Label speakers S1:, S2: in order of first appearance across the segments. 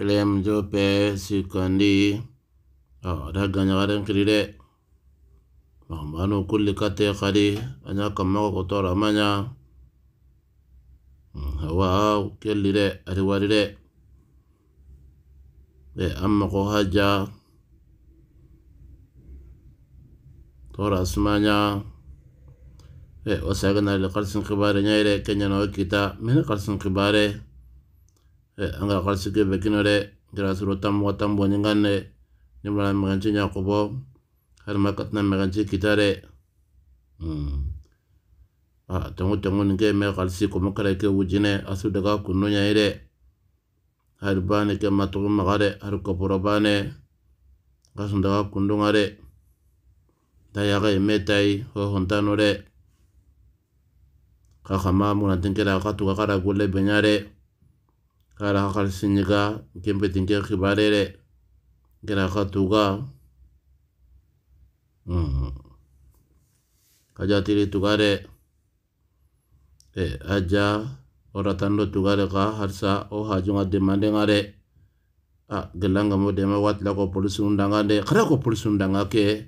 S1: William Jope Kandi, oh ah, da ganya garan kiri de mambano kulli kate kari anya kamma ko tora manya hmm, hawa kelli de ari wari de de amma ko haja tora asmanya be wasagana li qarsin khibare nyaire kenya no kita min qarsin khibare Eh, anga kalsi kan, eh, hmm. ah, ke bekino de gira suro tambo tambo nyingan de nimla meganci nyakobo har makat na meganci kita de a tongo tongo ninge me kalsi komo makare ke wujine asu daga kunu nyai de bane ke matugo magare har koporo bane gasun daga kundu ngare dayaga ho hontano de kakama munatin kira katuga kara gule benyare kala hakal sinyiga kempe tinke kibarere kira katuga mm-hmm. kajatiri tugare e eh, aja tando tugare ka harsa o hajunga demande ngare a gelanga mo dema wat ko polisi undanga de kara ko polisi undanga ke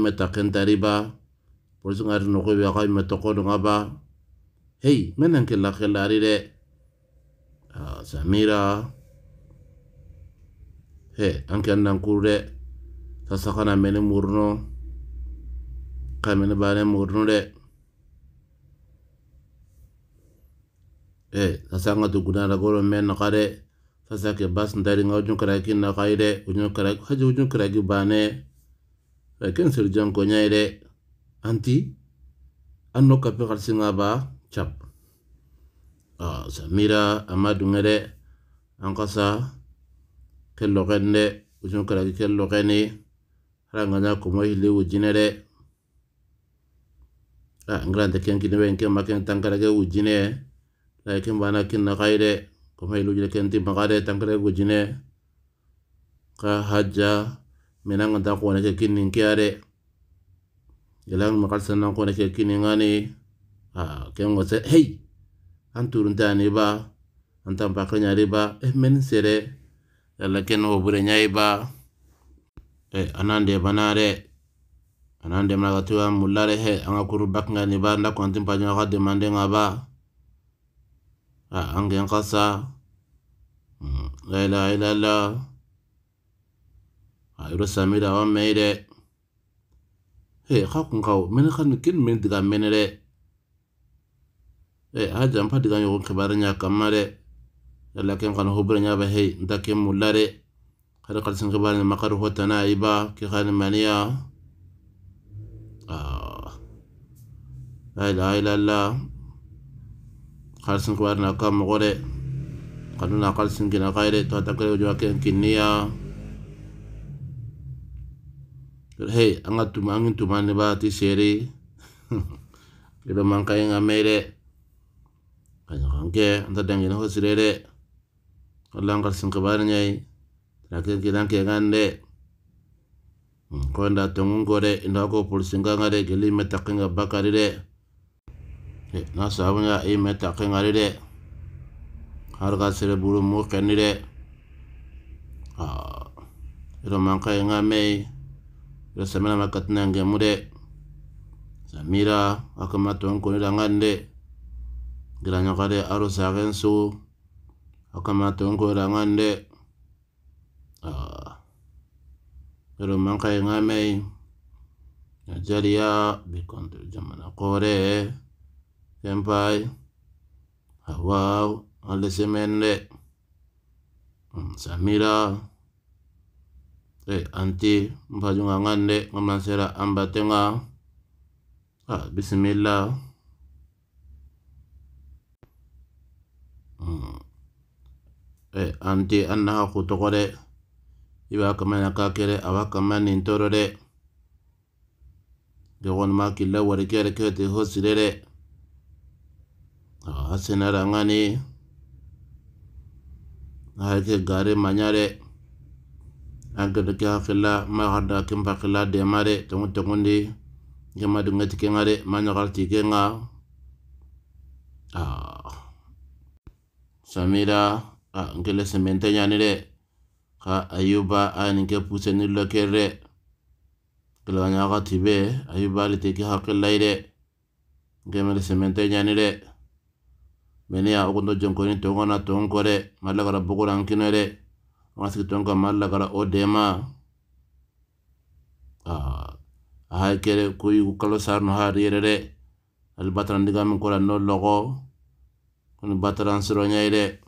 S1: meta taken tariba polisi ngari nokobe kaime toko ngaba hey menan ke la kelari de Ah, zamira he anke andan kure, sasa kana mene murno kana mene bane murno de he sasa tuguna na goro men kare sasa bas ndari nga ujun karaki na kaire ujun karaki haji ujung karaki bane ken sir jan ko anti anno kapi kalsinga ba chap samira amma dunga de an kasa kelloken de ujun karagi kellokeni haranganya komo hili wujine de ngirante ken kini wen ken maken tankarage wujine lai ken bana kin nakai de komo hili ujine ken ti maka de tankarage wujine ka haja minanga ta kuwane ke kini kia de gelang makal sanang kuwane ke kini ngani ken ngose hei ba ba anturuntaaniba antampakanyariba emmenisere eh, yalla ken woburenyayiba e eh, anandebanare anandemana katiwa mullare he eh, anga kuru baknganiba nda kontin pajona ka demande ngaba a angen kasa mm, la ilaha illallah ayiro samida wa meide he ka kun kaw mene kanu kin min diga menere eh janpa diga ɲɔgɔn kibari nya kamare dɛ yalakem kana hobure ɲa ba hei nta ke mulla dɛ hari makaru hota na iba ki i mania ke hani maniya la ilaha illallah kalisin kibari na kan mɔgɔ kanu na sing kina kai to a ta kere jɔ ke kinniya hei an ka tuma ba ti seri kilo mangkai kai mere kanya kanke anta dangina ho sirede Allah ngal sin kabar nyai rakin kidan ke gande ko nda tongun gore ina ko pul singa ngade geli meta nga bakari de na sabunya i meta kinga de har ka sire buru mu kenni de a ah, ira man kai mei ira samena makatna nge mude samira akama tongun ko ngande aru saken su akamatun kurangan de ah, rumman mangkai ngamei ya bikontu jamana kore kempai hawau semende hmm, samira eh anti mpajunga ngande ngamansera ambatenga ah bismillah anti annaha ku togo de kama na ka kere a b'a kama nin toro de ke kɔni ma la wari kere ke te ho sire a senara ŋa a ke gare manya de an kɛtɛ kɛ hakila ma hada kɛ ba dɛma de tɔŋɔ tɔŋɔ de to ma dingɛ ti ngare ma ti nga a Samira ka ngele semente nyani re ka ayuba ani ke puse ni lo ke re kelo tibe ayuba le te ke ha ke lai semente nyani mene ya jonko ni to gona re malla gara bugo ran re ma sik to ngo malla gara o de ma a ha ke re koi ko lo no logo bataran suronya ide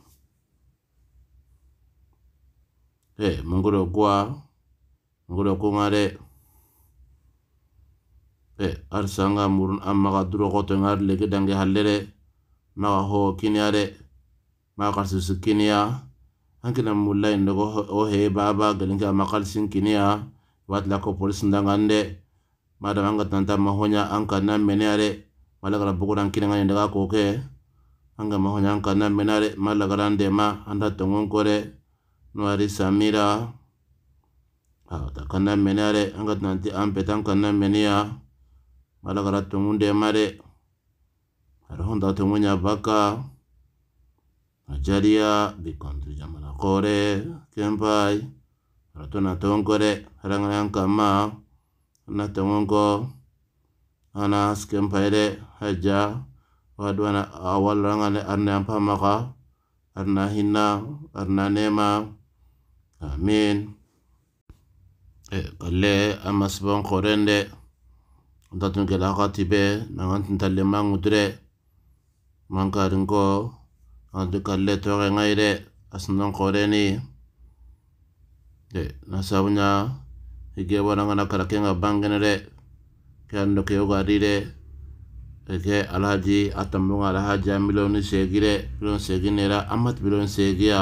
S1: eh mungguro gua mungguro kunga eh arsanga murun amma ka duro koto ngar leke dange halere ma ka ho kinia de ma ka susu kinia hanki mulai ndogo ho he baba galinga ma ka sin kinia wat la ko polis ndanga nde ma da manga tanta ma honya anka na mene are ma la ka ko ke anga mahonya na menare mala grande ma anda tongon kore nuari samira ta kana menare anga nanti ampe tan kana menia mala gara tongun de mare ara honda tongunya baka ajaria bikontu jamana kore kempai ara tona kore ara ngana ma na tongon ko ana skempai de haja awal ana ne arna ampa pamaka arna hina arna nema amin eh, kalle amas bon korende ndatun ntatun kela kati be nangan tuntalle udre mankarin ko antu kalle tore ngai de koreni de nasabunya higebanangana karakenga bangene de ke ando ke eke alaji atambunga alahaja milioni segire milioni seginera amat miloni segia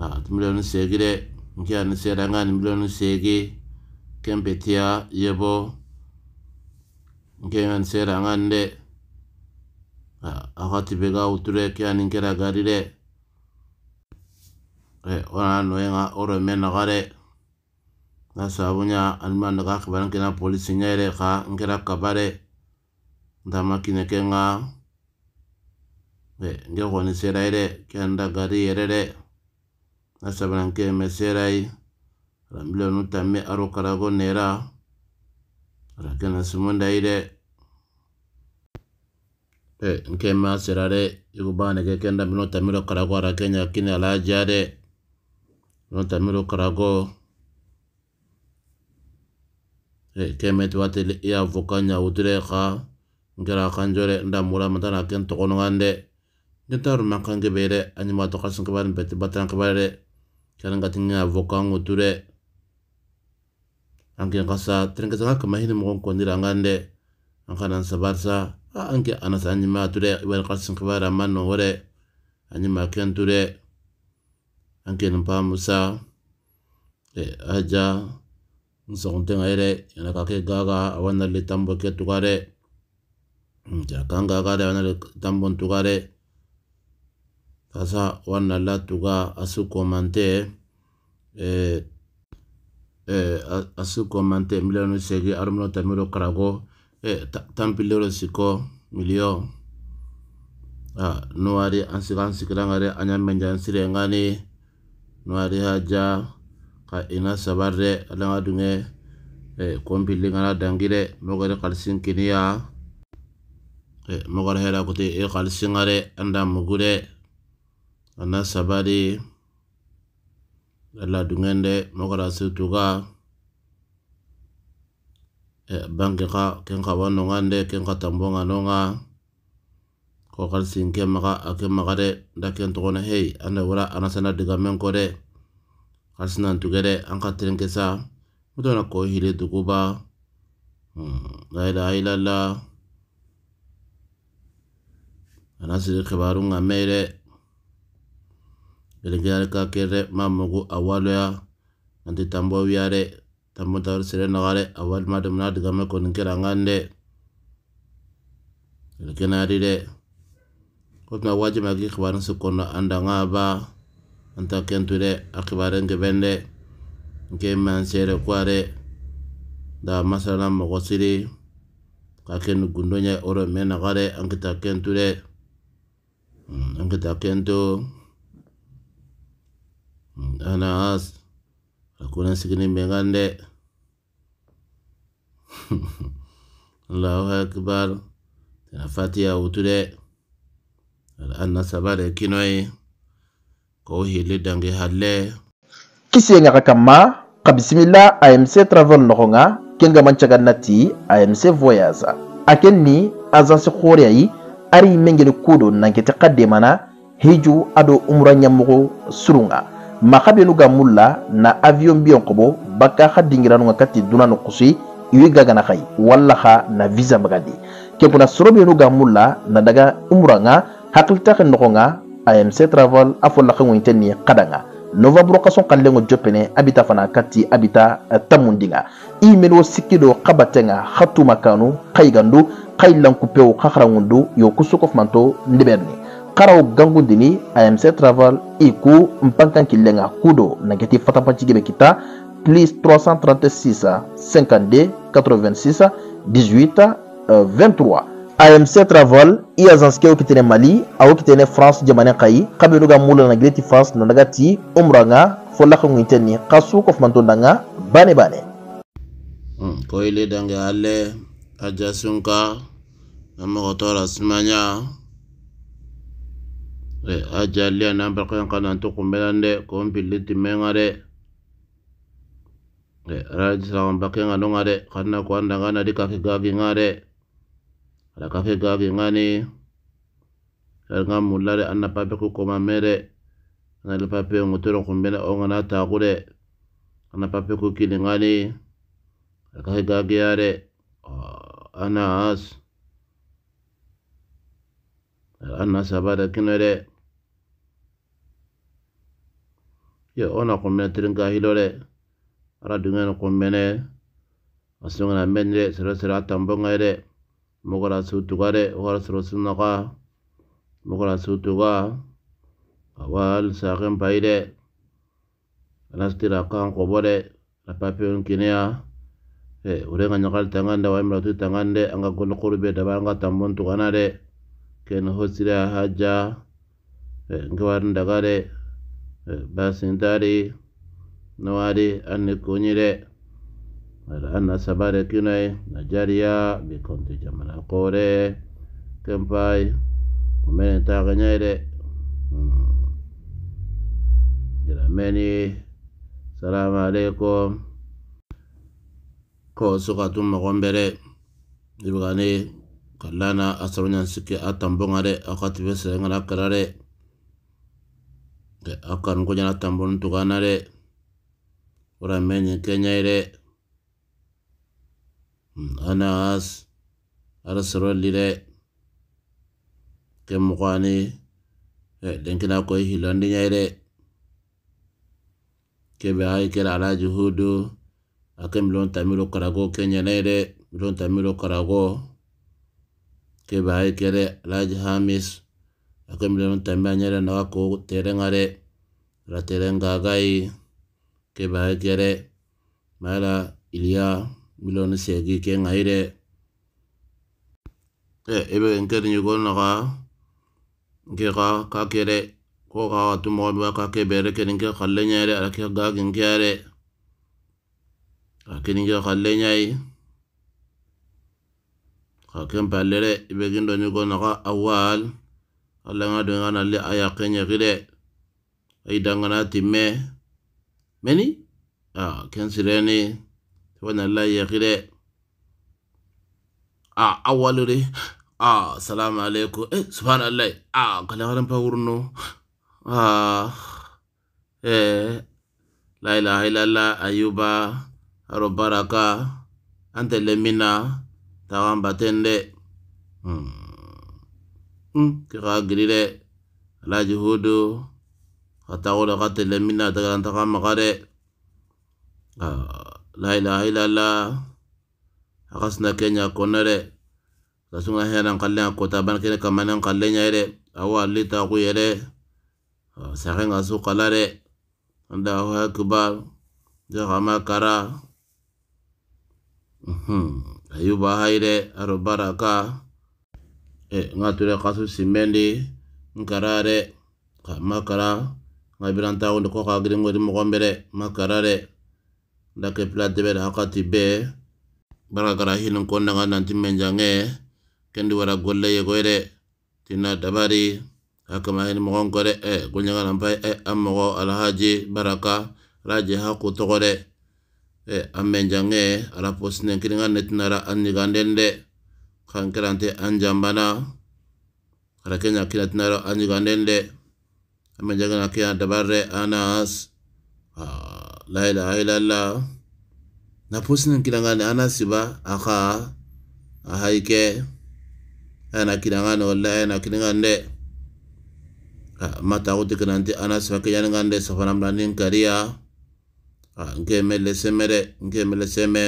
S1: ah, milioni segire nkia nisera ngani milioni segi kempetia yebo nkenga nisera ngani de akati ah, bega uture kia ninkera gari de eh, ona noyenga oro me nagare na sabunya alima naga kibaran polisi nyere ka nkera kabare Ndama kineke nga Ndia joan izera ere Kean da gari erere Ndia zabala ngema izera Ramile honetan karago nera rakena zimunda ere Ngema izera ere Igu baino gekean da minu karago arakena kine ala ariare karago Kean beti bat ea vokalina udure kan jore nda mura na ken tokonongan de nyata rumah kan kebere ani mato kasan kebaran peti batan kebare karen katinga vokang uture angkin kasa tren kasa kemahini mokon angka nan sa, sabarsa a ah, anke anas anima ture kebare aman no manno anyi anima ken ture angkin musa e aja nsokontenga aere, yana kake gaga le litambo ke tukare kanga kada wana tambon tugare Tasa wana la tuga asu komante eh, eh, asu komante milioni segi armono tamiro karago eh, lo siko milio ah, nuwari ansikan sikirangare anya menjan sirengani nuari haja ka ina sabarre alanga dunge eh, kompili ngana dangire mogere kalsin kiniya Eh, mogar hera kuti eh, i qalsingare anda mugude anna sabadi alla dungende mogara situga eh, banki ka ken ka wanongande ken ka tambonganonga ko qalsin ken maga ake magade nda ken togona hey anda wura anasana digamen kode qalsinantugede an ka terenkesa mutona ko hili duguba mm, la ilaha illallah anasiri kibaru nga meire gelegeyare ka kere mamugu awaloya nanti tambo wiyare tambo tawar sire nagare awal madum na digame konin kira ngande gelegenari de kotuna wajima ki kibarin su kono anda nga ba anta kenture bende gebende nke mansere kware da masala mogo siri ka kenu gundonya oro me nagare ankita Hmm, Angatakento. Hmm, aku nasi kini megande. Allahu Akbar. Tena fatia utude. Anna sabare kinoy. Ko hili dangi halle.
S2: Kisi nga kama. Kabisimila AMC Travel nokonga. Kenga manchaga nati AMC Voyaza. Akenni azansi khore ayi ari mengeli kudo nankete kaddemana hiju ado umra ɲammogo surunga maxa benu ga mulla na avion biyon kobo bakka xa dingiranunga kati duna no kusi iwi gagana xay walla xa na visa bagandi ke kuna soro ga mulla na daga umra nga hakilitaxe noxo nga amc travel a fo laxengoyinten ni xada nga novembre ka kanlengo jopene abita fana kati abita eh, tamundinga imelo sikido kabatenga tuma kanu kaigandu kailankupeo kakharangundu yo kusukofumanto ndeberni karaw gangundini amc travel iku mpankan kilenga kudo nangeti fatapancigebe kita plus 336 52 86 18 23 AMC Travel i azanskew kitene Mali awo kitene France jamana kayi kabe nuga mula na greti France na naga ti umra fola ko nginteni kasu ko fmantunda nga bane bane
S1: mm, ko ile danga alle ajasunka amma ko tora simanya e eh, ajali anan barkan kana to kumbelande ko biliti mengare e eh, raji sawon bakenga nongare kanna ko andanga na kaki gagi ngare ala kafe gage ngani ngam mullare anna pape ku koma mere anali pape ngutoro kumbene ongana tagure anna pape ku kili ngani ala kafe gage yare ala ah, anas abada kinere ye ona kumbene tiringa hilore ara dungene kumbene asungana menre sira sira tambonga ere Mokara su gare, re Wara sara su naka Mokara tuga Awal saakhen paire re kan raka La pape kinea e ya Ure nyakal tangan da Waim tangande tangan Anga gulu kuru be Dabar tambon tuga na Ken ho haja e, Nga daga re Basintari Nawari anikunyi re mara ana sabare kinai na jariya bi konti jamana kore kempai kumene ta ganyere jira hmm, meni salam alaikum ko suka tun mo gombere ibgane kallana asronya sikke atambonga re akati besa ngala karare akan ko jana tambon tukana re ora meni kenyere Hmm, anas as sorolli de ken moko ani denkina koyi hilondi ɲai de kebe ayi kera ala juhudu akem lon tamilo karago kenya nere lon tamilo karago kebe ayi kere alaji hamis akem milon tambi anyere na ko terenga de la kebe mala ilia. milioni seegi ke ŋayi de e i be nkeri ñigo naxa nke xa ka ke de ko xa xa tumoxo mi wa ka ke bere keni nke xalle ɲa de ala ke ga gin ke a de a kini nke xalle ɲayi xa ken palle de i be gin do ñigo naxa awal alla ŋa doŋi xa nalle a yaqe ɲexi de a yi dangana timme meni a ken sireni wannan layi ya kire a awalure a salamu alaikum eh subhanallah a kalawaran fawurno a eh la ilaha illallah ayuba robaraka anta lemina tawan batende hmm hmm kira girire alaji hudu kata wala kata lemina tagalan tagama kare ah laila ila la akas na kenya kona re kasunga hera ngalle a kota ban kene kamana ngalle nya re awa lita ku yere ah, sakhe ngasu kala anda awa kubal ja kama kara mhm. ayu bahai re aro baraka e ngature kasu simendi ngkara re kama kara ngabiran tau ndoko kagiri ngodi mokombe da ke plate be hakati be barakara hinin konda nanti menjange kendi wara gole ye ya goyre tina dabari hakama hini mogon kore e eh, kunyanga nampai e eh, ala alhaji baraka raje haku togore e eh, ammenjange ala posinen kiringa netinara annigandende kankirante anjambana ala kenya kinatinara annigandende ammenjange na kina dabare anas ah. Laila ilaha illallah na posinin kidangani ana siba aka ahaike ana kidangani wala ana kidangani de mata wuti kinanti ana siba ke yaningan de safanam lanin kariya nke mele semere de nke mele seme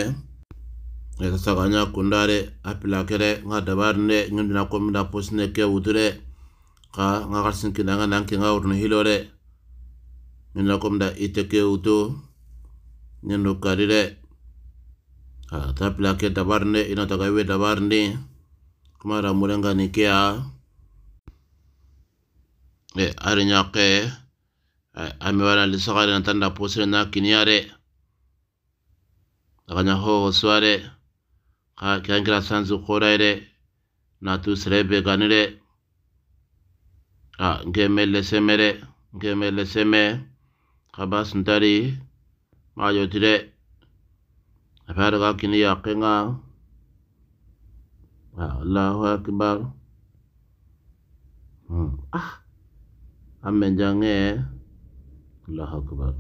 S1: eta saga nya kunda apila kere nga dabar ngindina komina posine ke wuture ka nga karsin kidangani anke nga urni hilore ite ke utu nindo karire ta plake dabarne inataka iwe dabarne kumara murenga kea e eh, ari nyake eh, amewala lisakare natanda posire na kiniare akanya hogo suare ka kyangira sanzu koraire natu sirebe ganire a ngemele semere ngemele seme kabas ntari mayo A afar ga kini ya kenga Allahu akbar hmm. ah amen jange Allahu akbar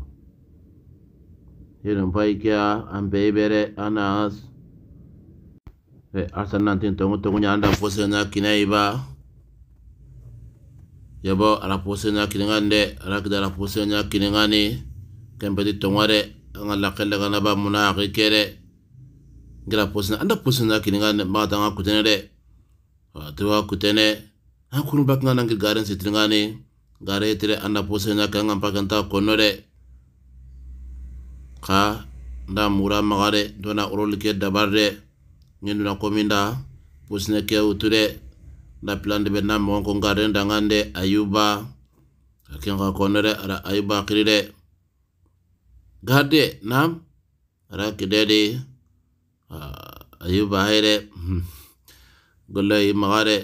S1: hirin paikia an be bere anas e arsan nanti tongo tongo nyanda pose na kina iba. yabo ala pose na ngande, ala kidala pose na kinengani kempeti tongware nga la nga gana ba munaqi kere ngira posna anda posna kininga ma tanga kutene de tuwa kutene ha kunu bakanga nangi garen nga ne gare tere anda posna kanga pakanta kono re ka nda mura magare dona orol ke dabar de na kominda posina ke uture nda plan de benna mo ko garen dangande ayuba kenga kono re ara ayuba kiri de garde nam raki dedi ayuba hayre hmm. golle imaxare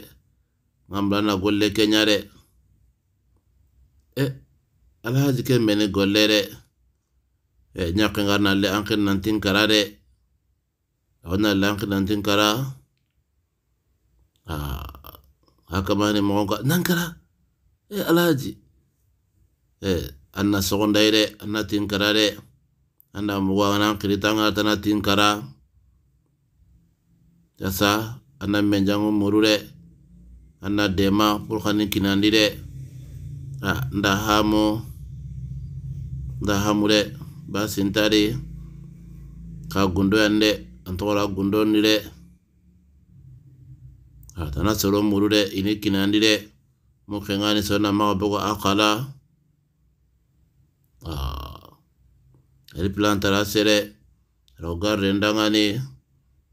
S1: gamlana golle keñare e alhaji ke meni gollere e ñakkengar nalle ankin nantin kara de awo nalle ankin nantin kara a ha kamani moxon ka nan kara e alhaji e anna soxondayre anna tin kara de, de. Eh, anda muwawana kiritanga tana tinkara jasa anda menjangu murure anda dema pulkani kinandi de ah, nda hamu nda hamure basi basintari ka gundo yande antogora gundo de ah, tana soro murure ini kinandi de mukengani sona nama akala ah ari planta sere rogar ni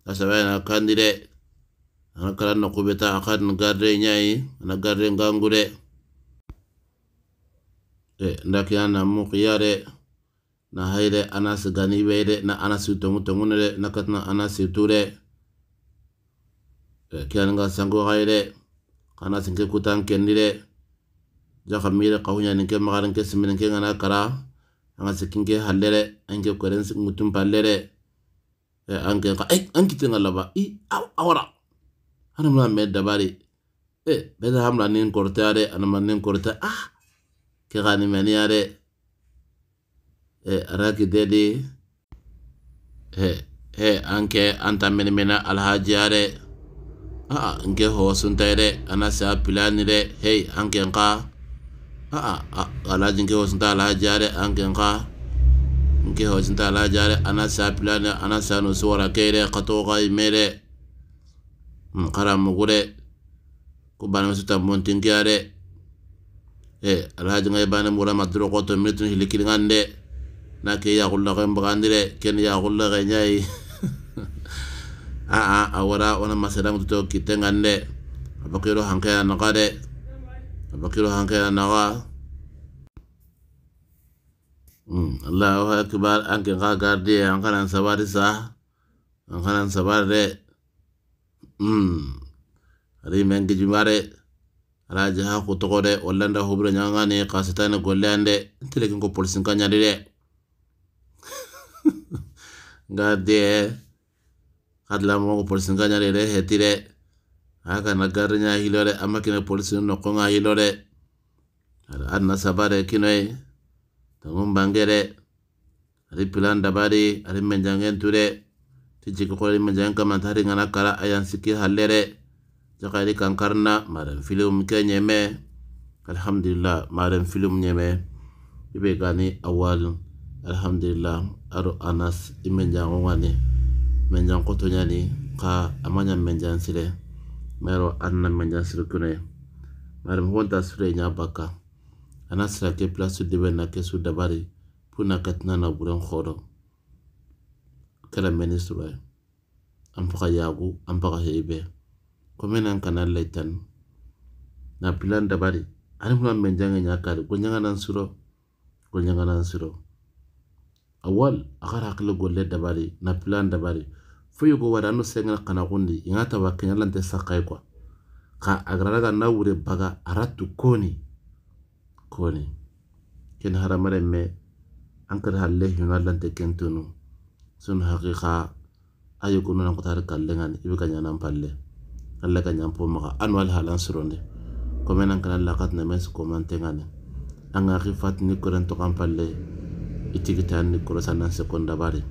S1: asabai na kandire ana karan na kubeta akan garre nyai ana garre ngangure e ndaki ana muqiyare na haire ana sigani beire na ana sitongu tongunere na katna ana siture e kian ga sangu haire kana singe kutan kendire jaka mire kahunya ninke magarin ke simirin ke ngana kara an anga sekinge halere ange korensi ngutum palere e, ange ka ai eh, anki tenga laba i awara ana mna me dabari e beda hamla nin kortare ana man nin korta ah ke gani meni yare e araki dedi he he anke anta meni mena alhaji yare a ah, ange ho sunta yare ana sa pilani re hey anke nka ala jinke hosinta ala jare anke nka. nke hosinta ala jare ana sa pilane ana sa no suwara kere kato ka imere nkara mugure ko bana musu tambon tinkiya de e ala jinga bana mura turo ko to mitun hilikil ngande na ke ya kulla kan bagandire ken ya kulla ga nyai a a awara wana masala mutu kitengande abakiro hankaya nakade Abakiru hankaya nawa. Hmm, Allah wa akbar anke ka gardi ankanan sabari sa ankanan sabari de hmm ari mengi jimare ara jaha kutoko de olanda hubre nyanga ni kasitan ko lande tele ko polisin ka nyari de gardi e adla mo ko polisin ka nyari de hetire a na garinya hilo hilore, amma kina polisi no konga hilore. de anna sabare kino e tangum bangere ari pilan dabari ari menjangen ture ti jiki kori menjangen kamantari ngana kara ayan siki hallere jakairi kankarna maren film ke nyeme alhamdulillah maren film nyeme ibe gani awal alhamdulillah aro anas wani menjang menjango tonyani ka amanya sile mero anna manja sir kune marim honta sure nya baka ana sira ke place de na ke su dabari puna katna na buran khoro kala ministre ay am fa yagu am fa hebe ko menan kana laitan na plan dabari ani kuma men janga nya kar ko nya nan suro ko nya nan suro awal akara akle golle dabari na plan dabari fo yugo wada anu sengena kana gundi ingata wa kenya lante sakai kwa ka agraraga nawure baga aratu koni koni ken haramare me ankar halle hinga lante kentunu sun haqiqa ayo kunu nan kutar kallengan ibe kanya nan palle alla kanya po maga anu halan suronde komen kana laqat na mes ngane anga rifat ni koran to palle itigitan ni korosan na sekonda bare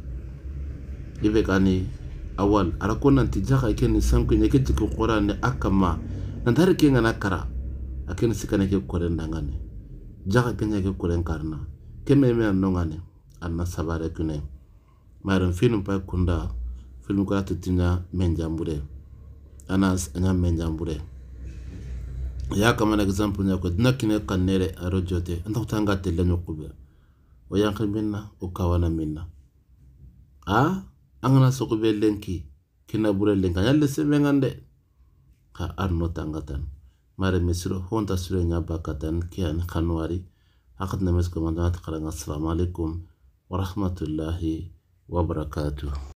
S1: ibe kani awal arako nanti jaka ke ni sanko nya ke tiki qur'an ne akama nan tar ke ngana kara aken sikana ke koren dangane jaka ke nya ke koren karna ke me me an nongane anna sabare kune maran film pa kunda film ko atinya men jambure anas anya menjambure ya kama na example nya ko dina kine kanere arojote anta kutanga tele nyokube wayankin minna ukawana mina ah angana kana belenki, kina bure lenki an yalle ka arno tangatan mare misiro honta sure nya bakatan kian kanwari akad na mandat kala assalamu alaikum warahmatullahi wabarakatuh